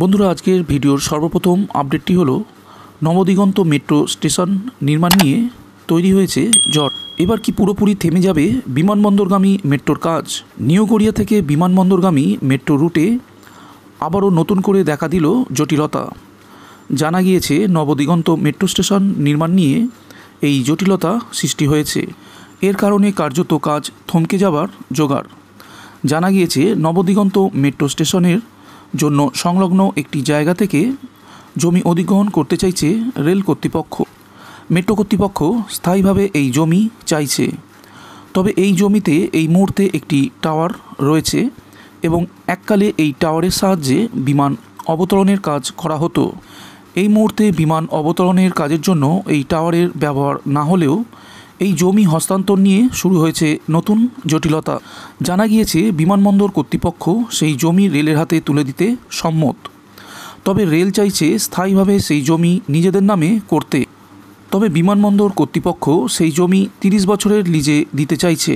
বন্ধুরা আজকের ভিডিওর সর্বপ্রথম আপডেটটি হলো নবদিগন্ত মেট্রো স্টেশন নির্মাণ নিয়ে তৈরি হয়েছে জট এবার কি পুরোপুরি থেমে যাবে বিমানবন্দরগামী মেট্রোর কাজ নিউ কোরিয়া থেকে বিমানবন্দরগামী মেট্রো রুটে আবারও নতুন করে দেখা দিল জটিলতা জানা গিয়েছে নবদিগন্ত মেট্রো স্টেশন নির্মাণ নিয়ে এই জটিলতা সৃষ্টি হয়েছে এর কারণে কার্যত কাজ থমকে যাবার জোগাড় জানা গিয়েছে নবদিগন্ত মেট্রো স্টেশনের জন্য সংলগ্ন একটি জায়গা থেকে জমি অধিগ্রহণ করতে চাইছে রেল কর্তৃপক্ষ মেট্রো কর্তৃপক্ষ স্থায়ীভাবে এই জমি চাইছে তবে এই জমিতে এই মুহূর্তে একটি টাওয়ার রয়েছে এবং এককালে এই টাওয়ারের সাহায্যে বিমান অবতরণের কাজ করা হতো এই মুহূর্তে বিমান অবতরণের কাজের জন্য এই টাওয়ারের ব্যবহার না হলেও এই জমি হস্তান্তর নিয়ে শুরু হয়েছে নতুন জটিলতা জানা গিয়েছে বিমানবন্দর কর্তৃপক্ষ সেই জমি রেলের হাতে তুলে দিতে সম্মত তবে রেল চাইছে স্থায়ীভাবে সেই জমি নিজেদের নামে করতে তবে বিমানবন্দর কর্তৃপক্ষ সেই জমি ৩০ বছরের লিজে দিতে চাইছে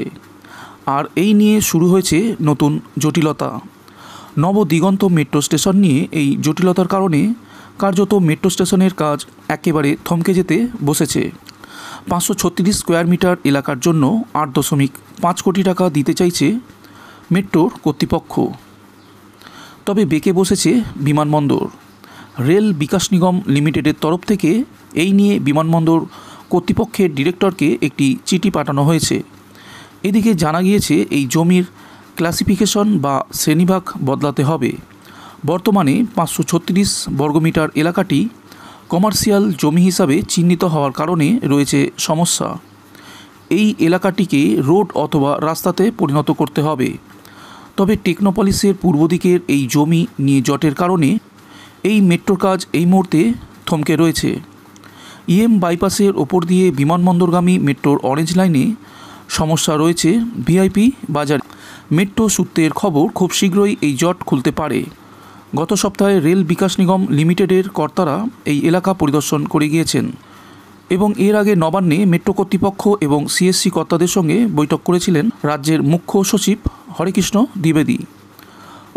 আর এই নিয়ে শুরু হয়েছে নতুন জটিলতা নবদিগন্ত মেট্রো স্টেশন নিয়ে এই জটিলতার কারণে কার্যত মেট্রো স্টেশনের কাজ একেবারে থমকে যেতে বসেছে পাঁচশো ছত্রিশ স্কোয়ার মিটার এলাকার জন্য আট দশমিক পাঁচ কোটি টাকা দিতে চাইছে মেট্রোর কর্তৃপক্ষ তবে বেঁকে বসেছে বিমানবন্দর রেল বিকাশ নিগম লিমিটেডের তরফ থেকে এই নিয়ে বিমানবন্দর কর্তৃপক্ষের ডিরেক্টরকে একটি চিঠি পাঠানো হয়েছে এদিকে জানা গিয়েছে এই জমির ক্লাসিফিকেশন বা শ্রেণীভাগ বদলাতে হবে বর্তমানে পাঁচশো ছত্রিশ বর্গমিটার এলাকাটি কমার্শিয়াল জমি হিসাবে চিহ্নিত হওয়ার কারণে রয়েছে সমস্যা এই এলাকাটিকে রোড অথবা রাস্তাতে পরিণত করতে হবে তবে টেকনোপলিসের পূর্ব দিকের এই জমি নিয়ে জটের কারণে এই মেট্রোর কাজ এই মুহূর্তে থমকে রয়েছে ইএম বাইপাসের ওপর দিয়ে বিমানবন্দরগামী মেট্রোর অরেঞ্জ লাইনে সমস্যা রয়েছে ভিআইপি বাজার মেট্রো সূত্রের খবর খুব শীঘ্রই এই জট খুলতে পারে গত সপ্তাহে রেল বিকাশ নিগম লিমিটেডের কর্তারা এই এলাকা পরিদর্শন করে গিয়েছেন এবং এর আগে নবান্নে মেট্রো কর্তৃপক্ষ এবং সিএসসি কর্তাদের সঙ্গে বৈঠক করেছিলেন রাজ্যের মুখ্য সচিব হরেকৃষ্ণ দ্বিবেদী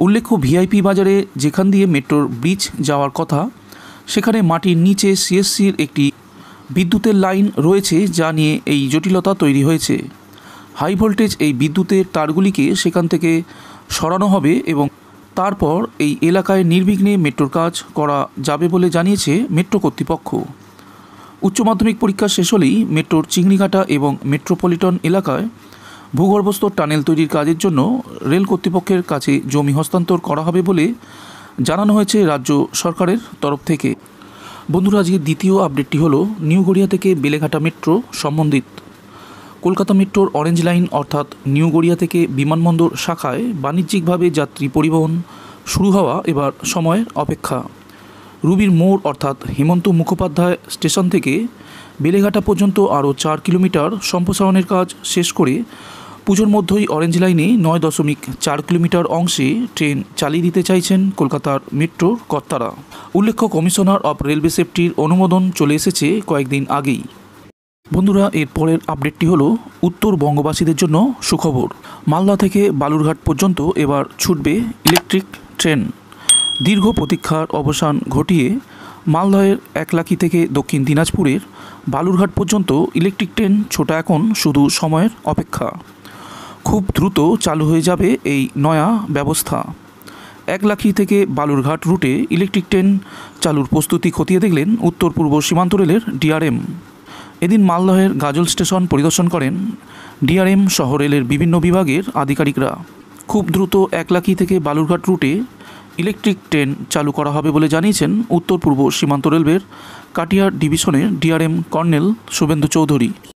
উল্লেখ্য ভিআইপি বাজারে যেখান দিয়ে মেট্রোর ব্রিজ যাওয়ার কথা সেখানে মাটির নিচে সিএসসির একটি বিদ্যুতের লাইন রয়েছে যা নিয়ে এই জটিলতা তৈরি হয়েছে হাই ভোল্টেজ এই বিদ্যুতের তারগুলিকে সেখান থেকে সরানো হবে এবং তারপর এই এলাকায় নির্বিঘ্নে মেট্রোর কাজ করা যাবে বলে জানিয়েছে মেট্রো কর্তৃপক্ষ উচ্চ মাধ্যমিক পরীক্ষা শেষ হলেই মেট্রোর চিংড়িঘাটা এবং মেট্রোপলিটন এলাকায় ভূগর্ভস্থ টানেল তৈরির কাজের জন্য রেল কর্তৃপক্ষের কাছে জমি হস্তান্তর করা হবে বলে জানানো হয়েছে রাজ্য সরকারের তরফ থেকে বন্ধুরা আজকে দ্বিতীয় আপডেটটি হলো নিউ গড়িয়া থেকে বেলেঘাটা মেট্রো সম্বন্ধিত কলকাতা মেট্রোর অরেঞ্জ লাইন অর্থাৎ নিউ গড়িয়া থেকে বিমানবন্দর শাখায় বাণিজ্যিকভাবে যাত্রী পরিবহন শুরু হওয়া এবার সময়ের অপেক্ষা রুবির মোড় অর্থাৎ হেমন্ত মুখোপাধ্যায় স্টেশন থেকে বেলেঘাটা পর্যন্ত আরও চার কিলোমিটার সম্প্রসারণের কাজ শেষ করে পুজোর মধ্যেই অরেঞ্জ লাইনে নয় দশমিক চার কিলোমিটার অংশে ট্রেন চালিয়ে দিতে চাইছেন কলকাতার মেট্রোর কর্তারা উল্লেখ্য কমিশনার অফ রেলওয়ে সেফটির অনুমোদন চলে এসেছে কয়েকদিন আগেই বন্ধুরা এর পরের আপডেটটি হলো উত্তর বঙ্গবাসীদের জন্য সুখবর মালদা থেকে বালুরঘাট পর্যন্ত এবার ছুটবে ইলেকট্রিক ট্রেন দীর্ঘ প্রতীক্ষার অবসান ঘটিয়ে মালদহের একলাকি থেকে দক্ষিণ দিনাজপুরের বালুরঘাট পর্যন্ত ইলেকট্রিক ট্রেন ছোটা এখন শুধু সময়ের অপেক্ষা খুব দ্রুত চালু হয়ে যাবে এই নয়া ব্যবস্থা একলাখি থেকে বালুরঘাট রুটে ইলেকট্রিক ট্রেন চালুর প্রস্তুতি খতিয়ে দেখলেন উত্তর পূর্ব সীমান্ত রেলের ডিআরএম এদিন মালদহের গাজল স্টেশন পরিদর্শন করেন ডিআরএম শহর রেলের বিভিন্ন বিভাগের আধিকারিকরা খুব দ্রুত একলাকি থেকে বালুরঘাট রুটে ইলেকট্রিক ট্রেন চালু করা হবে বলে জানিয়েছেন উত্তর পূর্ব সীমান্ত রেলওয়ের কাটিয়ার ডিভিশনের ডিআরএম কর্নেল শুভেন্দু চৌধুরী